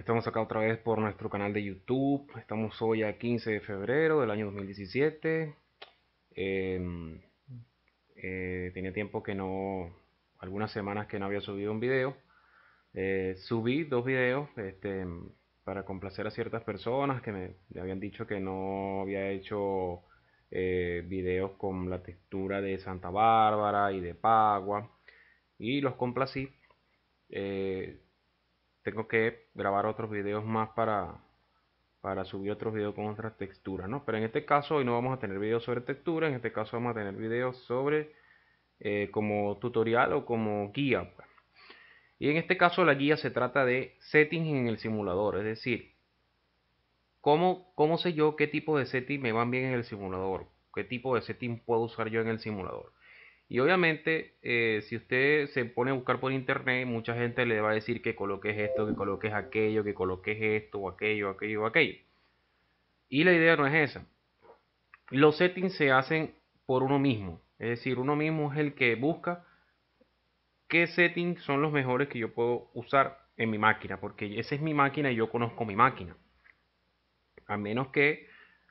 Estamos acá otra vez por nuestro canal de YouTube. Estamos hoy a 15 de febrero del año 2017. Em, eh, tenía tiempo que no, algunas semanas que no había subido un video. Eh, subí dos videos este, para complacer a ciertas personas que me, habían dicho que no había hecho eh, videos con la textura de Santa Bárbara y de Pagua. Y los complací. Eh, tengo que grabar otros videos más para, para subir otros videos con otras texturas, ¿no? Pero en este caso hoy no vamos a tener videos sobre textura, en este caso vamos a tener videos sobre eh, como tutorial o como guía. Pues. Y en este caso la guía se trata de settings en el simulador, es decir, ¿cómo, cómo sé yo qué tipo de settings me van bien en el simulador? ¿Qué tipo de setting puedo usar yo en el simulador? Y obviamente, eh, si usted se pone a buscar por internet, mucha gente le va a decir que coloques esto, que coloques aquello, que coloques esto, o aquello, aquello, aquello. Y la idea no es esa. Los settings se hacen por uno mismo. Es decir, uno mismo es el que busca qué settings son los mejores que yo puedo usar en mi máquina. Porque esa es mi máquina y yo conozco mi máquina. A menos que,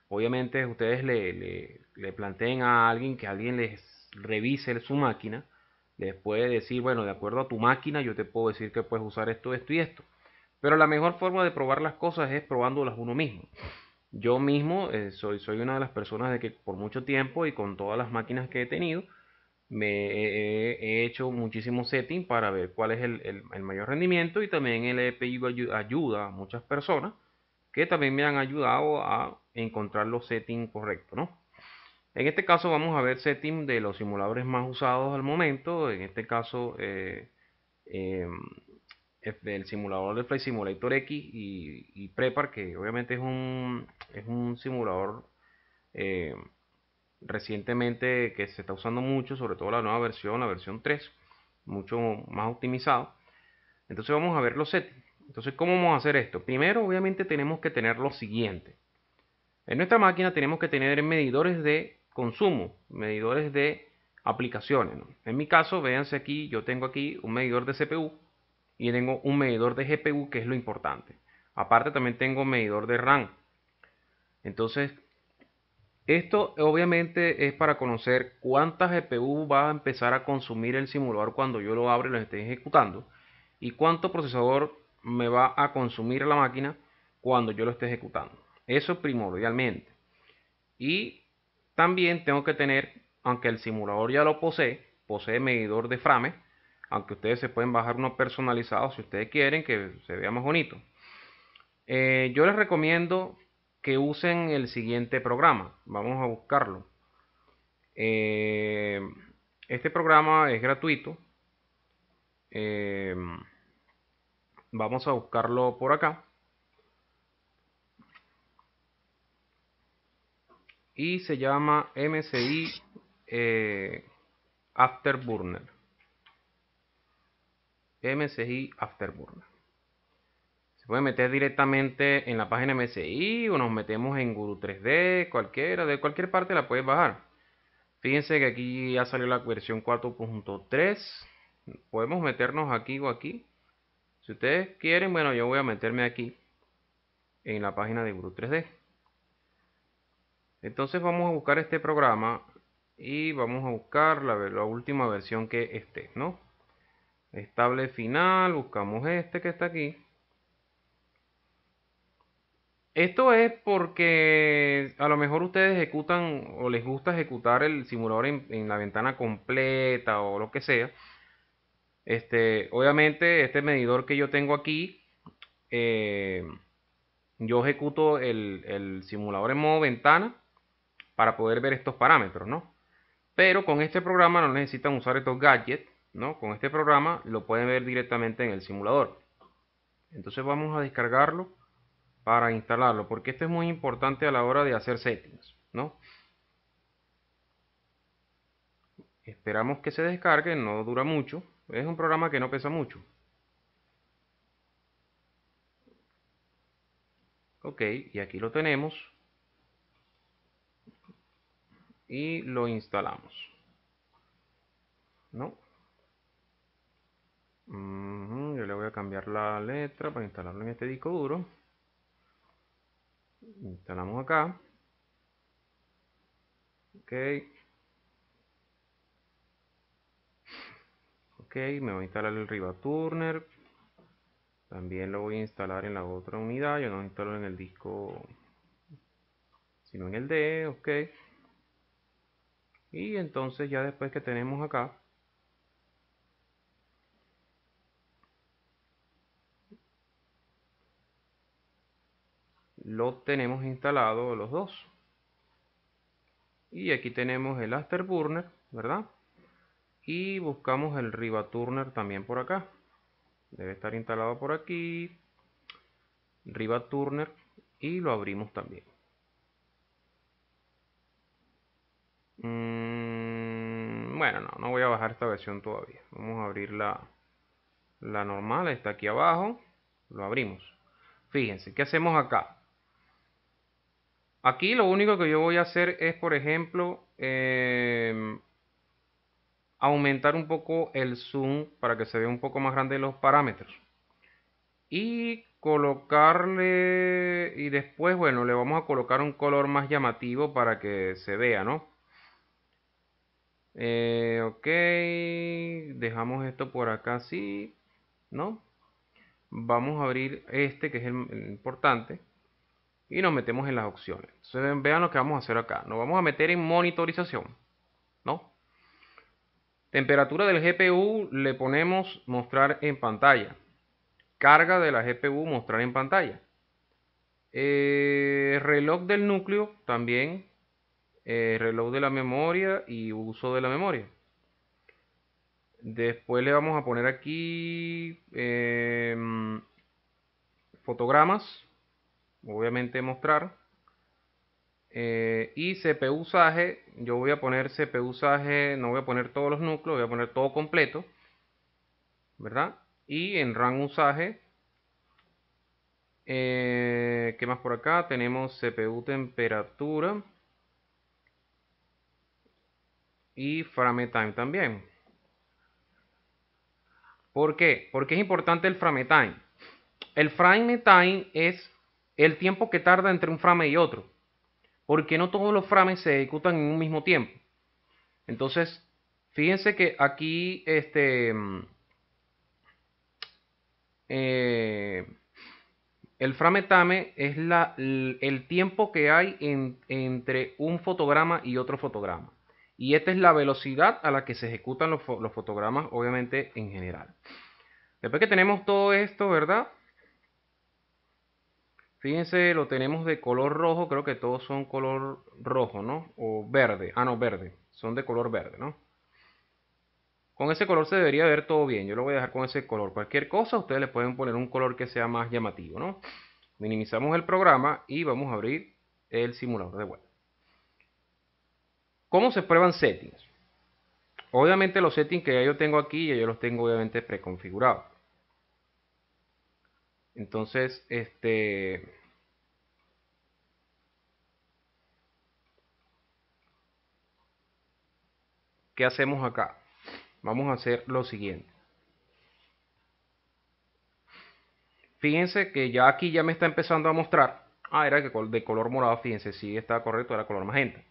obviamente, ustedes le, le planteen a alguien que alguien les revise su máquina, les puede decir, bueno, de acuerdo a tu máquina, yo te puedo decir que puedes usar esto, esto y esto. Pero la mejor forma de probar las cosas es probándolas uno mismo. Yo mismo eh, soy, soy una de las personas de que por mucho tiempo y con todas las máquinas que he tenido, me he, hecho muchísimos setting para ver cuál es el, mayor rendimiento y también el e pedido ayuda a muchas personas que también me han ayudado a encontrar los settings correctos, ¿no? En este caso vamos a ver settings de los simuladores más usados al momento. En este caso eh, em, el simulador de Flight Simulator X y, Prepar, que obviamente es un, simulador eh, recientemente que se está usando mucho, sobre todo la nueva versión, la versión 3, mucho más optimizado. Entonces vamos a ver los settings. Entonces, ¿cómo vamos a hacer esto? Primero, obviamente, tenemos que tener lo siguiente. En nuestra máquina tenemos que tener medidores de consumo, medidores de aplicaciones. En mi caso, véanse aquí, yo tengo aquí un medidor de CPU y tengo un medidor de GPU, que es lo importante. Aparte también tengo un medidor de RAM. Entonces, esto obviamente es para conocer cuántas GPU va a empezar a consumir el simulador cuando yo lo abro y lo esté ejecutando y cuánto procesador me va a consumir la máquina cuando yo lo esté ejecutando. Eso primordialmente. Y también tengo que tener, aunque el simulador ya lo posee, posee medidor de frame, aunque ustedes se pueden bajar uno personalizado si ustedes quieren que se vea más bonito. Eh, yo les recomiendo que usen el siguiente programa. Vamos a buscarlo. Eh, este programa es gratuito. Eh, vamos a buscarlo por acá. y se llama MSI eh, Afterburner. MSI Afterburner. Se puede meter directamente en la página MSI o nos metemos en Guru 3D, cualquiera, de cualquier parte la puedes bajar. Fíjense que aquí ya salió la versión 4.3. Podemos meternos aquí o aquí. Si ustedes quieren, bueno, yo voy a meterme aquí en la página de Guru 3D. Entonces vamos a buscar este programa y vamos a buscar la, última versión que esté, ¿no? Estable final, buscamos este que está aquí. Esto es porque a lo mejor ustedes ejecutan o les gusta ejecutar el simulador en, la ventana completa o lo que sea. Este, obviamente este medidor que yo tengo aquí, eh, yo ejecuto el, el simulador en modo ventana para poder ver estos parámetros, ¿no? Pero con este programa no necesitan usar estos gadgets, ¿no? Con este programa lo pueden ver directamente en el simulador. Entonces vamos a descargarlo para instalarlo, porque esto es muy importante a la hora de hacer settings, ¿no? Esperamos que se descargue, no dura mucho, es un programa que no pesa mucho. Ok, y aquí lo tenemos y lo instalamos. ¿No? yo le voy a cambiar la letra para instalarlo en este disco duro. Instalamos acá. Ok. Ok, me voy a instalar el Riva Turner. También lo voy a instalar en la otra unidad. Yo no lo instalo en el disco, sino en el D. Ok y entonces ya después que tenemos acá lo tenemos instalado los dos y aquí tenemos el burner ¿verdad? y buscamos el turner también por acá debe estar instalado por aquí turner y lo abrimos también mm, bueno, no, no voy a bajar esta versión todavía. Vamos a abrir la, normal, está aquí abajo. Lo abrimos. Fíjense, ¿qué hacemos acá? Aquí lo único que yo voy a hacer es, por ejemplo, em, aumentar un poco el zoom para que se vea un poco más grande los parámetros. Y colocarle, y después, bueno, le vamos a colocar un color más llamativo para que se vea, ¿no? Eh, ok, dejamos esto por acá así, ¿no? Vamos a abrir este que es el, importante y nos metemos en las opciones. Entonces vean lo que vamos a hacer acá. Nos vamos a meter en monitorización, ¿no? Temperatura del GPU le ponemos mostrar en pantalla. Carga de la GPU mostrar en pantalla. Eh, reloj del núcleo también eh, reloj de la memoria y uso de la memoria. Después le vamos a poner aquí em, fotogramas, obviamente mostrar. Eh, y CPU usaje, yo voy a poner CPU usaje, no voy a poner todos los núcleos, voy a poner todo completo. ¿Verdad? Y en RAM usaje, eh, ¿qué más por acá? Tenemos CPU temperatura y frame time también. ¿Por qué? Porque es importante el frame time. El frame time es el tiempo que tarda entre un frame y otro. Porque no todos los frames se ejecutan en un mismo tiempo. Entonces, fíjense que aquí este eh, el frame time es la, el tiempo que hay entre un fotograma y otro fotograma. Y esta es la velocidad a la que se ejecutan los, fotogramas, obviamente, en general. Después que tenemos todo esto, ¿verdad? Fíjense, lo tenemos de color rojo, creo que todos son color rojo, ¿no? O verde, ah no, verde, son de color verde, ¿no? Con ese color se debería ver todo bien, yo lo voy a dejar con ese color. Cualquier cosa, ustedes le pueden poner un color que sea más llamativo, ¿no? Minimizamos el programa y vamos a abrir el simulador de vuelta. ¿Cómo se prueban settings? Obviamente los settings que ya yo tengo aquí, ya yo los tengo obviamente preconfigurados. Entonces, este... ¿Qué hacemos acá? Vamos a hacer lo siguiente. Fíjense que ya aquí ya me está empezando a mostrar. Ah, era de color morado, fíjense, sí está correcto, era color magenta.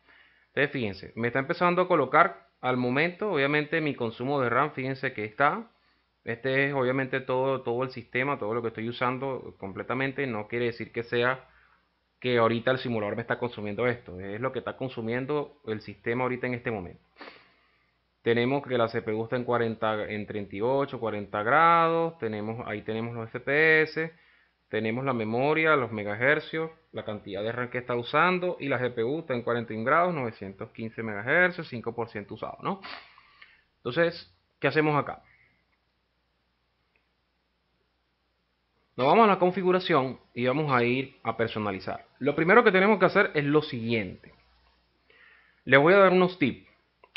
Entonces, fíjense, me está empezando a colocar al momento, obviamente, mi consumo de RAM, fíjense que está. Este es obviamente todo, todo el sistema, todo lo que estoy usando completamente. No quiere decir que sea que ahorita el simulador me está consumiendo esto. Es lo que está consumiendo el sistema ahorita en este momento. Tenemos que la CPU está en, 40, en 38, 40 grados. Tenemos, ahí tenemos los FPS tenemos la memoria, los megahercios, la cantidad de RAM que está usando y la GPU está en 41 grados, 915 megahercios, 5% usado, ¿no? Entonces, ¿qué hacemos acá? Nos vamos a la configuración y vamos a ir a personalizar. Lo primero que tenemos que hacer es lo siguiente. Les voy a dar unos tips.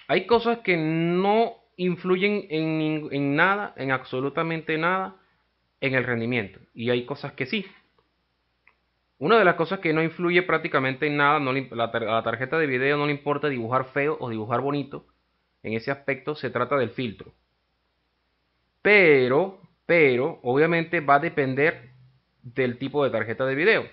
Hay cosas que no influyen en, en nada, en absolutamente nada, en el rendimiento. Y hay cosas que sí. Una de las cosas que no influye prácticamente en nada, no la, tarjeta de video no le importa dibujar feo o dibujar bonito. En ese aspecto se trata del filtro. Pero, pero, obviamente va a depender del tipo de tarjeta de video.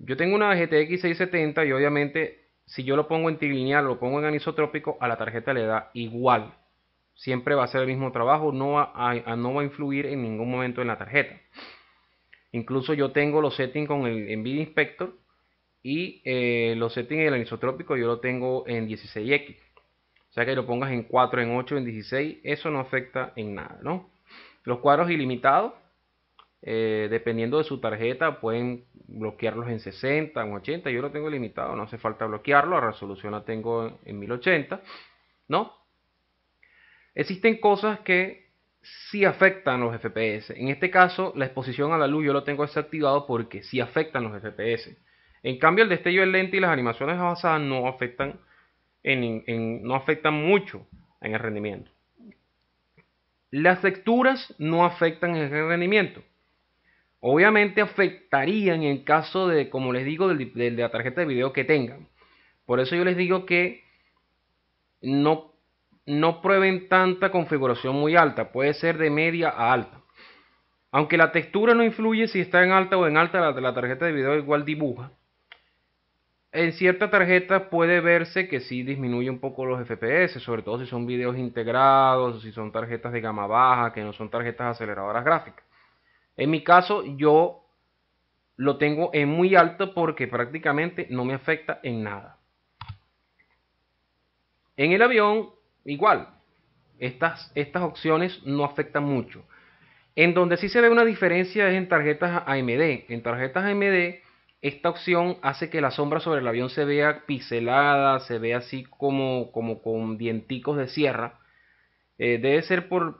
Yo tengo una GTX 670 y obviamente si yo lo pongo en trilineal lo pongo en anisotrópico, a la tarjeta le da igual. Siempre va a ser el mismo trabajo, no va a, no va a influir en ningún momento en la tarjeta. Incluso yo tengo los settings con el NVIDIA Inspector y eh, los settings el anisotrópico yo lo tengo en 16X. O sea que lo pongas en 4, en 8, en 16, eso no afecta en nada, ¿no? Los cuadros ilimitados, eh, dependiendo de su tarjeta, pueden bloquearlos en 60, en 80. Yo lo tengo limitado, no hace falta bloquearlo. La resolución la tengo en 1080, ¿no? Existen cosas que sí afectan los FPS. En este caso, la exposición a la luz yo lo tengo desactivado porque sí afectan los FPS. En cambio, el destello del lente y las animaciones avanzadas no afectan, no afectan mucho en el rendimiento. Las texturas no afectan en el rendimiento. Obviamente afectarían en caso de, como les digo, de la tarjeta de video que tengan. Por eso yo les digo que no no prueben tanta configuración muy alta, puede ser de media a alta. Aunque la textura no influye si está en alta o en alta, la, la tarjeta de video igual dibuja. En cierta tarjeta puede verse que sí disminuye un poco los FPS, sobre todo si son videos integrados, si son tarjetas de gama baja, que no son tarjetas aceleradoras gráficas. En mi caso, yo lo tengo en muy alto porque prácticamente no me afecta en nada. En el avión igual, estas, estas opciones no afectan mucho. En donde sí se ve una diferencia es en tarjetas AMD. En tarjetas AMD, esta opción hace que la sombra sobre el avión se vea pixelada, se vea así como, como con dienticos de sierra. Eh, debe ser por,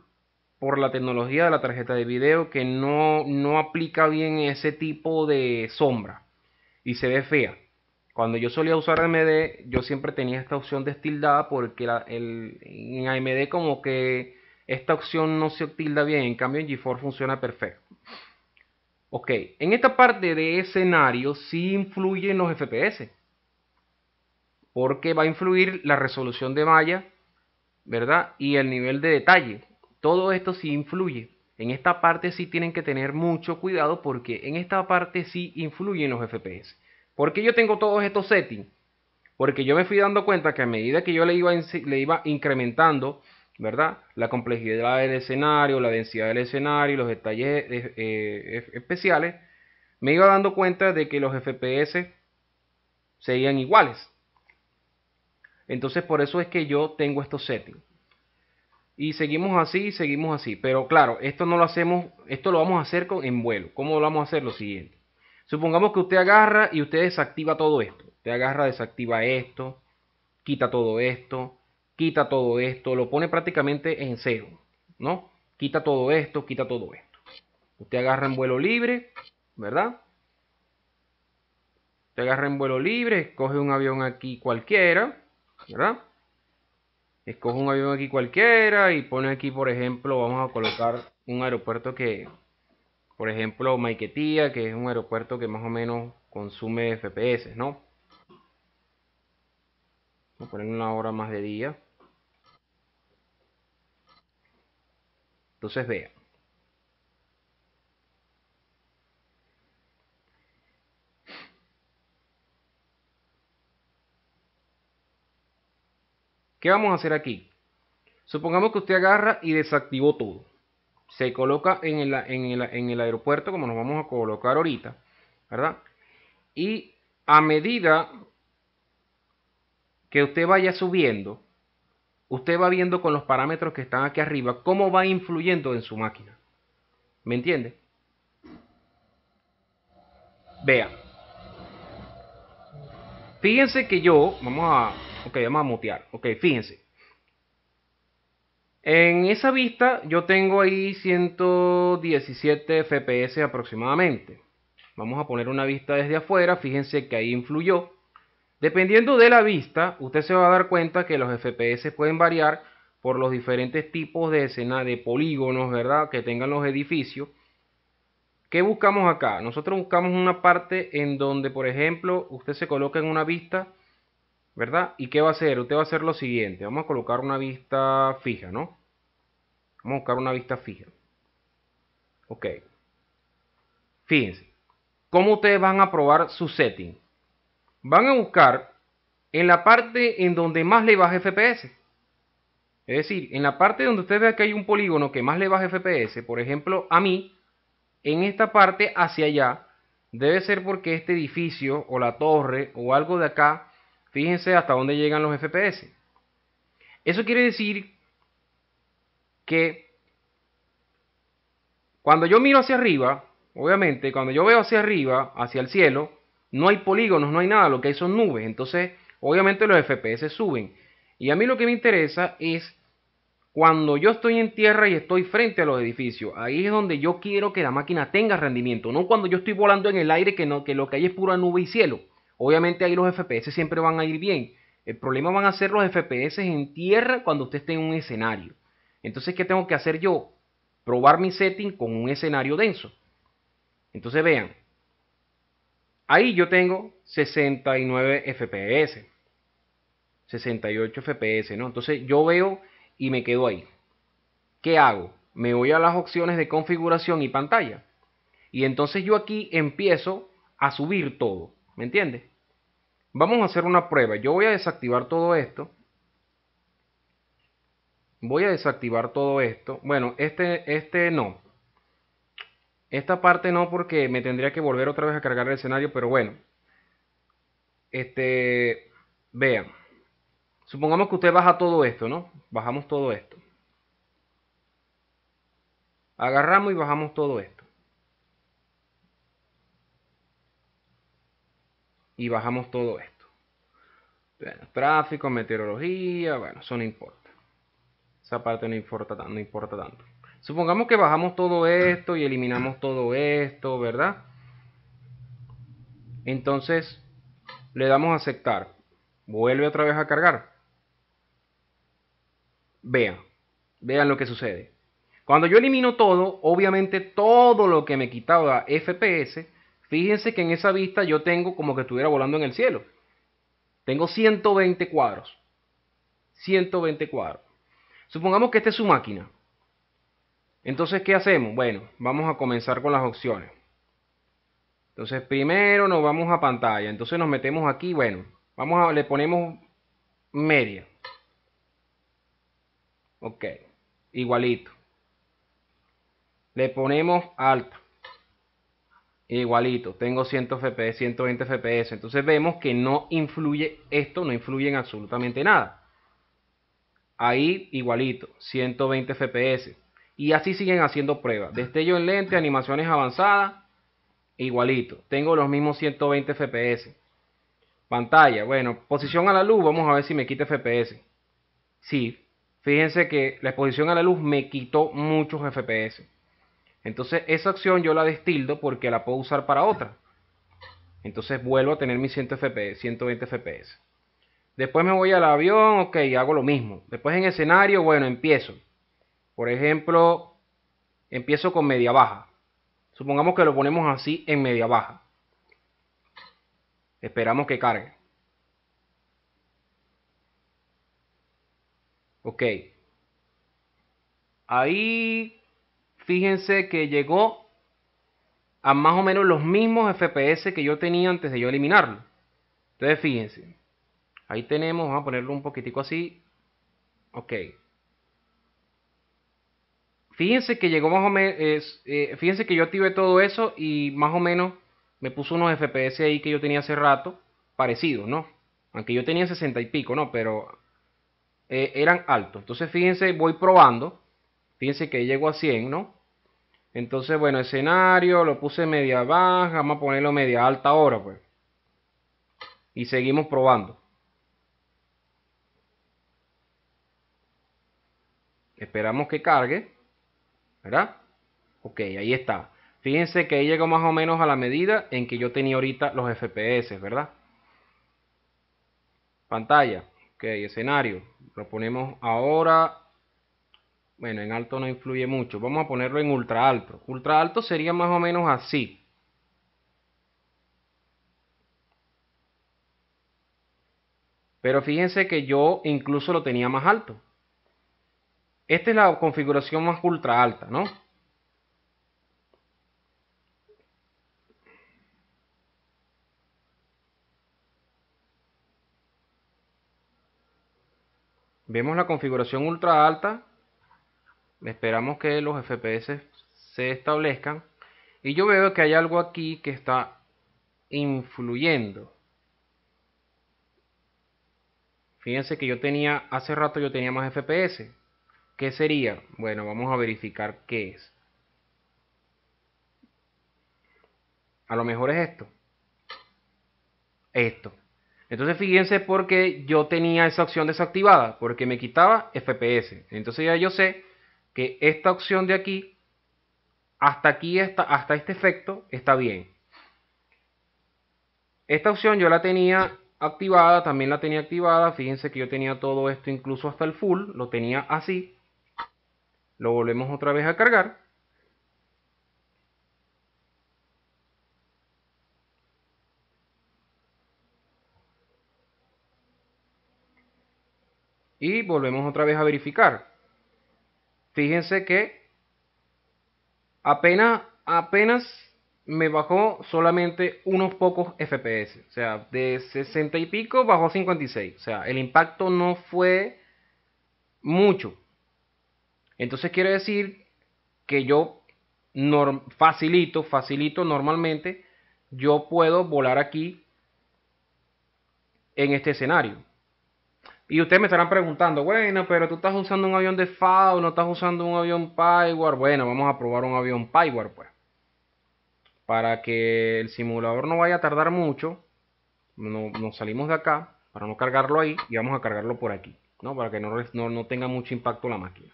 por la tecnología de la tarjeta de video que no, no aplica bien ese tipo de sombra y se ve fea. Cuando yo solía usar AMD, yo siempre tenía esta opción destildada porque en AMD como que esta opción no se tilda bien, en cambio en GeForce funciona perfecto. Ok, en esta parte de escenario sí influyen los FPS, porque va a influir la resolución de malla, ¿verdad? Y el nivel de detalle. Todo esto sí influye. En esta parte sí tienen que tener mucho cuidado porque en esta parte sí influyen los FPS. ¿Por qué yo tengo todos estos settings? Porque yo me fui dando cuenta que a medida que yo le iba, le iba incrementando, ¿verdad? La complejidad del escenario, la densidad del escenario, los detalles eh, eh, especiales, me iba dando cuenta de que los FPS serían iguales. Entonces por eso es que yo tengo estos settings. Y seguimos así, seguimos así. Pero claro, esto no lo hacemos, esto lo vamos a hacer con, en vuelo. ¿Cómo lo vamos a hacer? Lo siguiente. Supongamos que usted agarra y usted desactiva todo esto. Usted agarra, desactiva esto, quita todo esto, quita todo esto, lo pone prácticamente en cero, ¿no? Quita todo esto, quita todo esto. Usted agarra en vuelo libre, ¿verdad? Usted agarra en vuelo libre, escoge un avión aquí cualquiera, ¿verdad? Escoge un avión aquí cualquiera y pone aquí, por ejemplo, vamos a colocar un aeropuerto que, por ejemplo, Maiquetía, que es un aeropuerto que más o menos consume FPS, ¿no? Vamos a poner una hora más de día. Entonces vean. ¿Qué vamos a hacer aquí? Supongamos que usted agarra y desactivó todo se coloca en el, en, el, aeropuerto como nos vamos a colocar ahorita, ¿verdad? Y a medida que usted vaya subiendo, usted va viendo con los parámetros que están aquí arriba cómo va influyendo en su máquina. ¿Me entiende? Vea. Fíjense que yo, vamos a, ok, vamos a mutear, ok, fíjense. En esa vista yo tengo ahí 117 FPS aproximadamente. Vamos a poner una vista desde afuera, fíjense que ahí influyó. Dependiendo de la vista, usted se va a dar cuenta que los FPS pueden variar por los diferentes tipos de escena de polígonos, ¿verdad? Que tengan los edificios. ¿Qué buscamos acá? Nosotros buscamos una parte en donde, por ejemplo, usted se coloca en una vista ¿verdad? ¿Y qué va a hacer? Usted va a hacer lo siguiente, vamos a colocar una vista fija, ¿no? Vamos a buscar una vista fija. Ok. Fíjense, ¿cómo ustedes van a probar su setting? Van a buscar en la parte en donde más le baja FPS. Es decir, en la parte donde usted vea que hay un polígono que más le baja FPS, por ejemplo, a mí, en esta parte hacia allá, debe ser porque este edificio o la torre o algo de acá Fíjense hasta dónde llegan los FPS. Eso quiere decir que cuando yo miro hacia arriba, obviamente, cuando yo veo hacia arriba, hacia el cielo, no hay polígonos, no hay nada, lo que hay son nubes. Entonces, obviamente los FPS suben. Y a mí lo que me interesa es cuando yo estoy en tierra y estoy frente a los edificios. Ahí es donde yo quiero que la máquina tenga rendimiento, no cuando yo estoy volando en el aire que, no, que lo que hay es pura nube y cielo. Obviamente ahí los FPS siempre van a ir bien. El problema van a ser los FPS en tierra cuando usted esté en un escenario. Entonces, ¿qué tengo que hacer yo? Probar mi setting con un escenario denso. Entonces, vean. Ahí yo tengo 69 FPS. 68 FPS, ¿no? Entonces yo veo y me quedo ahí. ¿Qué hago? Me voy a las opciones de configuración y pantalla. Y entonces yo aquí empiezo a subir todo. ¿Me entiende? Vamos a hacer una prueba. Yo voy a desactivar todo esto. Voy a desactivar todo esto. Bueno, este, este no. Esta parte no porque me tendría que volver otra vez a cargar el escenario, pero bueno. Este, vean. Supongamos que usted baja todo esto, ¿no? Bajamos todo esto. Agarramos y bajamos todo esto. y bajamos todo esto. tráfico, meteorología, bueno, eso no importa. Esa parte no importa, no importa tanto. Supongamos que bajamos todo esto y eliminamos todo esto, ¿verdad? Entonces, le damos a aceptar. Vuelve otra vez a cargar. Vean, vean lo que sucede. Cuando yo elimino todo, obviamente todo lo que me quitaba FPS Fíjense que en esa vista yo tengo como que estuviera volando en el cielo. Tengo 120 cuadros. 120 cuadros. Supongamos que esta es su máquina. Entonces, ¿qué hacemos? Bueno, vamos a comenzar con las opciones. Entonces, primero nos vamos a pantalla. Entonces nos metemos aquí. Bueno, vamos a, le ponemos media. Ok, igualito. Le ponemos alta igualito, tengo 100 FPS, 120 FPS, entonces vemos que no influye, esto no influye en absolutamente nada. Ahí igualito, 120 FPS. Y así siguen haciendo pruebas. Destello en lente, animaciones avanzadas, igualito. Tengo los mismos 120 FPS. Pantalla, bueno, posición a la luz, vamos a ver si me quita FPS. Sí, fíjense que la exposición a la luz me quitó muchos FPS. Entonces esa acción yo la destildo porque la puedo usar para otra. Entonces vuelvo a tener mis 100 FPS, 120 FPS. Después me voy al avión, ok, hago lo mismo. Después en escenario, bueno, empiezo. Por ejemplo, empiezo con media baja. Supongamos que lo ponemos así en media baja. Esperamos que cargue. Ok. Ahí fíjense que llegó a más o menos los mismos FPS que yo tenía antes de yo eliminarlo. Entonces fíjense, ahí tenemos, vamos a ponerlo un poquitico así, ok. Fíjense que llegó más o menos, eh, fíjense que yo activé todo eso y más o menos me puso unos FPS ahí que yo tenía hace rato, parecidos, ¿no? Aunque yo tenía 60 y pico, ¿no? Pero eh, eran altos. Entonces fíjense, voy probando, fíjense que llegó a 100, ¿no? Entonces, bueno, escenario, lo puse media baja, vamos a ponerlo media alta ahora, pues. Y seguimos probando. Esperamos que cargue, ¿verdad? Ok, ahí está. Fíjense que ahí llegó más o menos a la medida en que yo tenía ahorita los FPS, ¿verdad? Pantalla, ok, escenario. Lo ponemos ahora bueno, en alto no influye mucho. Vamos a ponerlo en ultra alto. Ultra alto sería más o menos así. Pero fíjense que yo incluso lo tenía más alto. Esta es la configuración más ultra alta, ¿no? Vemos la configuración ultra alta Esperamos que los FPS se establezcan. Y yo veo que hay algo aquí que está influyendo. Fíjense que yo tenía, hace rato yo tenía más FPS. ¿Qué sería? Bueno, vamos a verificar qué es. A lo mejor es esto. Esto. Entonces fíjense porque yo tenía esa opción desactivada, porque me quitaba FPS. Entonces ya yo sé que esta opción de aquí, hasta aquí, está hasta este efecto, está bien. Esta opción yo la tenía activada, también la tenía activada. Fíjense que yo tenía todo esto incluso hasta el full, lo tenía así. Lo volvemos otra vez a cargar. Y volvemos otra vez a verificar. Fíjense que apenas, apenas me bajó solamente unos pocos FPS. O sea, de 60 y pico bajó a 56. O sea, el impacto no fue mucho. Entonces quiere decir que yo facilito, facilito normalmente, yo puedo volar aquí en este escenario. Y ustedes me estarán preguntando, bueno, pero tú estás usando un avión de FAO, no estás usando un avión Pywar. Bueno, vamos a probar un avión Pywar, pues. Para que el simulador no vaya a tardar mucho, no, nos salimos de acá para no cargarlo ahí y vamos a cargarlo por aquí, ¿no? Para que no, no, tenga mucho impacto la máquina.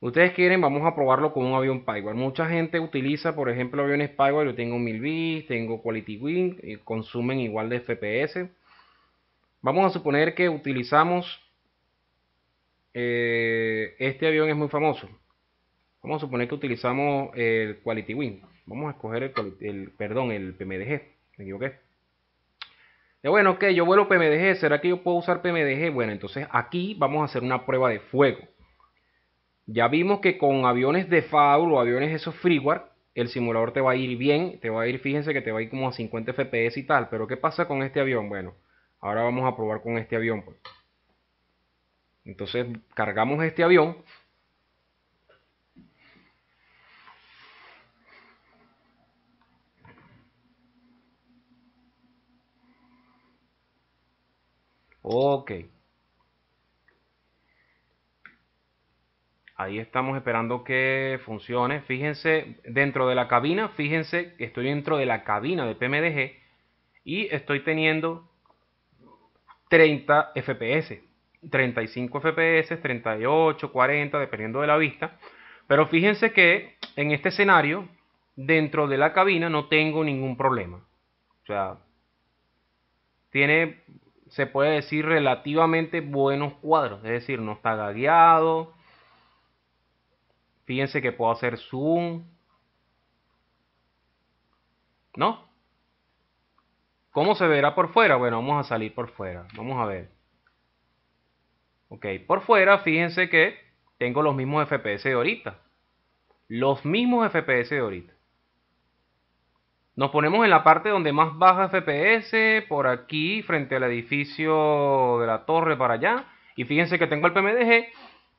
Ustedes quieren, vamos a probarlo con un avión Pywar. Mucha gente utiliza, por ejemplo, aviones Pywar. Yo tengo bits, tengo Quality Wing, y eh, consumen igual de FPS Vamos a suponer que utilizamos, eh, este avión es muy famoso. Vamos a suponer que utilizamos el Quality Wing. Vamos a escoger el, perdón, el PMDG. Me equivoqué. Eh, bueno, ok, yo vuelo PMDG. ¿Será que yo puedo usar PMDG? Bueno, entonces aquí vamos a hacer una prueba de fuego. Ya vimos que con aviones de FAUL o aviones esos freeware, el simulador te va a ir bien, te va a ir, fíjense que te va a ir como a 50 FPS y tal, pero ¿qué pasa con este avión? Bueno, Ahora vamos a probar con este avión. Pues. Entonces cargamos este avión. Ok. Ahí estamos esperando que funcione. Fíjense, dentro de la cabina, fíjense que estoy dentro de la cabina de PMDG y estoy teniendo 30 FPS, 35 FPS, 38, 40, dependiendo de la vista. Pero fíjense que en este escenario, dentro de la cabina, no tengo ningún problema. O sea, tiene, se puede decir, relativamente buenos cuadros. Es decir, no está gagueado. Fíjense que puedo hacer zoom. ¿No? ¿Cómo se verá por fuera? Bueno, vamos a salir por fuera. Vamos a ver. Ok, por fuera, fíjense que tengo los mismos FPS de ahorita. Los mismos FPS de ahorita. Nos ponemos en la parte donde más baja FPS, por aquí, frente al edificio de la torre para allá. Y fíjense que tengo el PMDG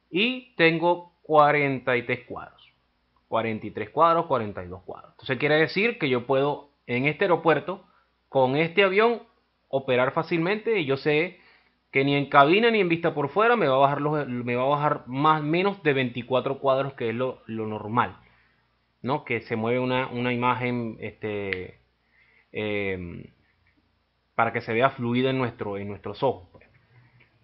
y tengo 43 cuadros. 43 cuadros, 42 cuadros. Entonces quiere decir que yo puedo en este aeropuerto con este avión operar fácilmente y yo sé que ni en cabina ni en vista por fuera me va a bajar, me va a bajar más menos de 24 cuadros que es lo, normal. ¿no? que se mueve una, imagen este, em, para que se vea fluida en, nuestro, en nuestros ojos. Pues.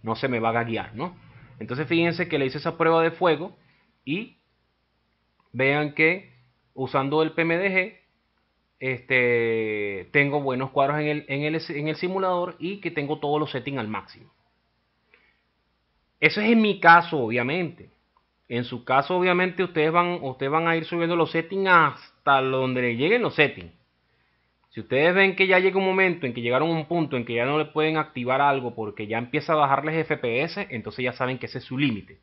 No se me va a guiar, ¿no? Entonces fíjense que le hice esa prueba de fuego y vean que usando el PMDG este, tengo buenos cuadros en el, simulador y que tengo todos los settings al máximo. Eso es en mi caso, obviamente. En su caso, obviamente, ustedes van, ustedes van a ir subiendo los settings hasta donde lleguen los settings. Si ustedes ven que ya llega un momento en que llegaron a un punto en que ya no le pueden activar algo porque ya empieza a bajarles FPS, entonces ya saben que ese es su límite.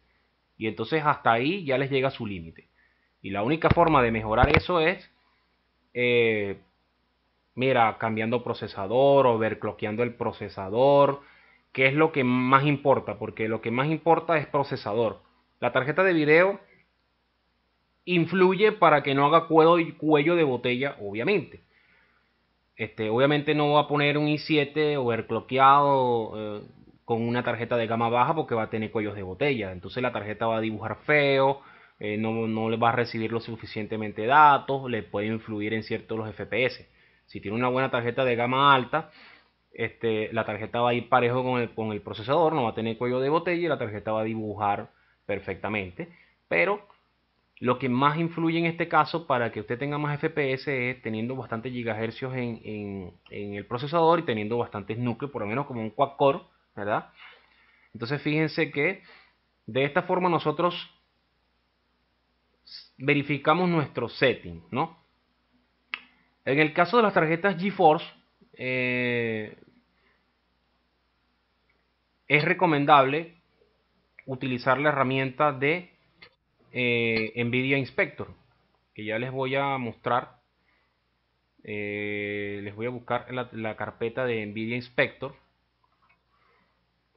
Y entonces hasta ahí ya les llega su límite. Y la única forma de mejorar eso es eh, mira, cambiando procesador, o overclockeando el procesador, que es lo que más importa, porque lo que más importa es procesador. La tarjeta de video influye para que no haga cuello de botella, obviamente. Este, obviamente no va a poner un i7 overclockeado eh, con una tarjeta de gama baja porque va a tener cuellos de botella. Entonces la tarjeta va a dibujar feo, eh, no, le va a recibir lo suficientemente datos, le puede influir en ciertos los FPS. Si tiene una buena tarjeta de gama alta, este, la tarjeta va a ir parejo con el, procesador, no va a tener cuello de botella y la tarjeta va a dibujar perfectamente. Pero lo que más influye en este caso para que usted tenga más FPS es teniendo bastantes gigahercios en, en, el procesador y teniendo bastantes núcleos, por lo menos como un quad core, ¿verdad? Entonces fíjense que de esta forma nosotros verificamos nuestro setting, En el caso de las tarjetas GeForce, eh, es recomendable utilizar la herramienta de eh, NVIDIA Inspector, que ya les voy a mostrar. Eh, les voy a buscar la, carpeta de NVIDIA Inspector.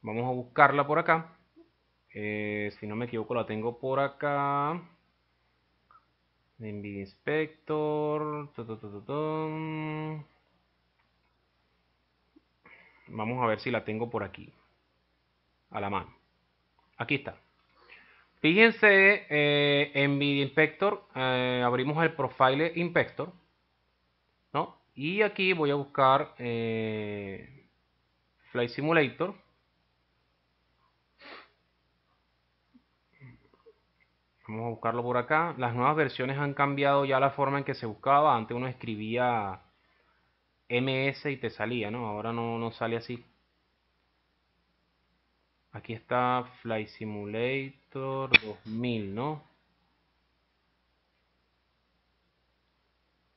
Vamos a buscarla por acá. si no me equivoco, la tengo por acá. NVIDIA Inspector. Vamos a ver si la tengo por aquí. A la mano. Aquí está. Fíjense en eh, NVIDIA Inspector. Eh, abrimos el Profile Inspector. Y aquí voy a buscar eh, Flight Simulator. Vamos a buscarlo por acá. Las nuevas versiones han cambiado ya la forma en que se buscaba. Antes uno escribía MS y te salía, ¿no? Ahora no, no sale así. Aquí está Fly Simulator 2000, ¿no?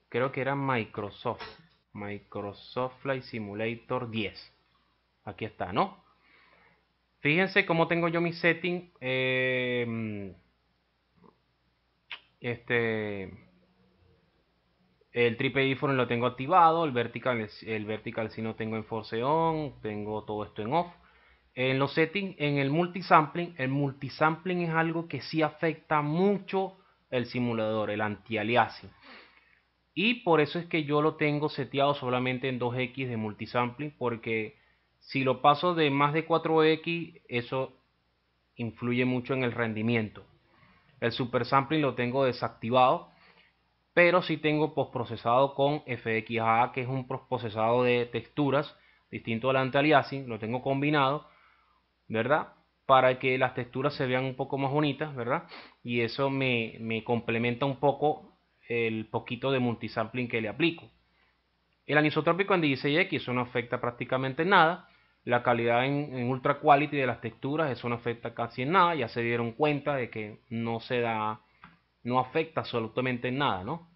Creo que era Microsoft. Microsoft Fly Simulator 10. Aquí está, ¿no? Fíjense cómo tengo yo mi setting. Eh, este. El Triple iPhone lo tengo activado, el Vertical, el vertical si no tengo en Force On, tengo todo esto en Off. En los settings, en el multisampling, el multisampling es algo que sí afecta mucho el simulador, el anti Y por eso es que yo lo tengo seteado solamente en 2X de multisampling, porque si lo paso de más de 4X, eso influye mucho en el rendimiento. El super sampling lo tengo desactivado, pero sí tengo postprocesado con FXA, que es un procesado de texturas distinto al anti-aliasing, lo tengo combinado, ¿verdad? Para que las texturas se vean un poco más bonitas, ¿verdad? Y eso me, complementa un poco el poquito de multisampling que le aplico. El anisotrópico en 16X no afecta prácticamente nada la calidad en, ultra quality de las texturas, eso no afecta casi en nada, ya se dieron cuenta de que no se da, no afecta absolutamente en nada, ¿no?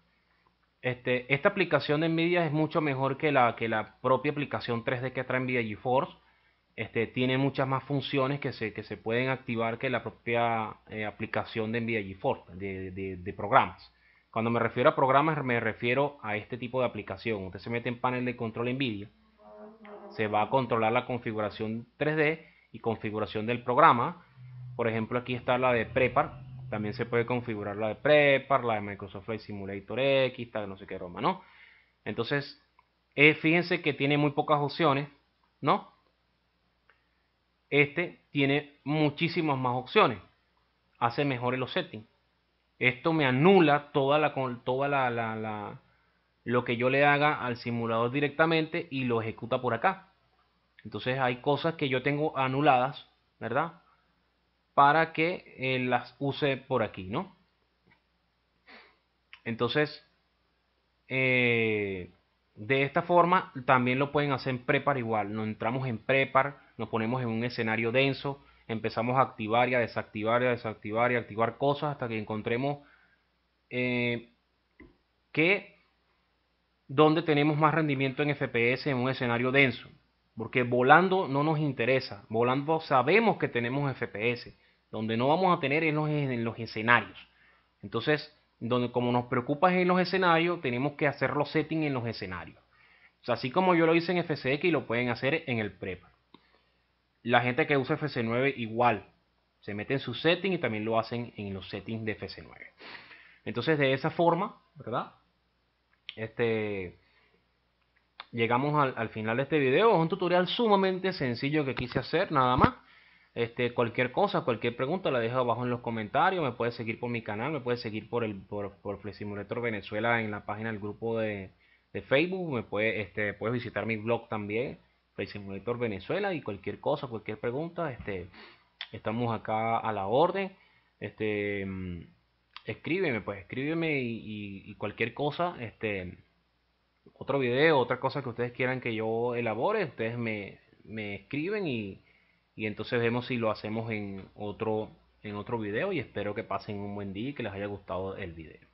Este, esta aplicación de Nvidia es mucho mejor que la, que la propia aplicación 3D que trae Nvidia GeForce. Este, tiene muchas más funciones que se, que se pueden activar que la propia eh, aplicación de Nvidia GeForce, de, de, de programas. Cuando me refiero a programas, me refiero a este tipo de aplicación. Usted se mete en panel de control NVIDIA se va a controlar la configuración 3D y configuración del programa. Por ejemplo, aquí está la de Prepar. También se puede configurar la de Prepar, la de Microsoft Flight Simulator X, tal, no sé qué Roma, ¿no? Entonces, eh, fíjense que tiene muy pocas opciones, ¿no? Este tiene muchísimas más opciones. Hace mejores los settings. Esto me anula toda la, toda la lo que yo le haga al simulador directamente y lo ejecuta por acá. Entonces hay cosas que yo tengo anuladas, ¿verdad? Para que eh, las use por aquí, ¿no? Entonces, eh, de esta forma también lo pueden hacer en prepar igual. Nos entramos en prepar, nos ponemos en un escenario denso, empezamos a activar y a desactivar y a desactivar y activar cosas hasta que encontremos eh, que donde tenemos más rendimiento en FPS en un escenario denso. Porque volando no nos interesa, volando sabemos que tenemos FPS, donde no vamos a tener en los, en los escenarios. Entonces, donde como nos preocupa en los escenarios, tenemos que hacer los settings en los escenarios. así como yo lo hice en FCX y lo pueden hacer en el prep. La gente que usa FC9 igual, se mete en su setting y también lo hacen en los settings de FC9. Entonces, de esa forma, ¿verdad? este, llegamos al, final de este video. Es un tutorial sumamente sencillo que quise hacer, nada más. Este, cualquier cosa, cualquier pregunta la dejo abajo en los comentarios. Me puedes seguir por mi canal, me puedes seguir por el por, por Venezuela en la página del grupo de, Facebook. Me puede, este, puedes visitar mi blog también, fleximulator Venezuela. Y cualquier cosa, cualquier pregunta, este, estamos acá a la orden. Este mm, escríbeme, pues escríbeme y, cualquier cosa, este, otro video, otra cosa que ustedes quieran que yo elabore, ustedes me, me escriben y, y, entonces vemos si lo hacemos en otro, en otro video y espero que pasen un buen día y que les haya gustado el video.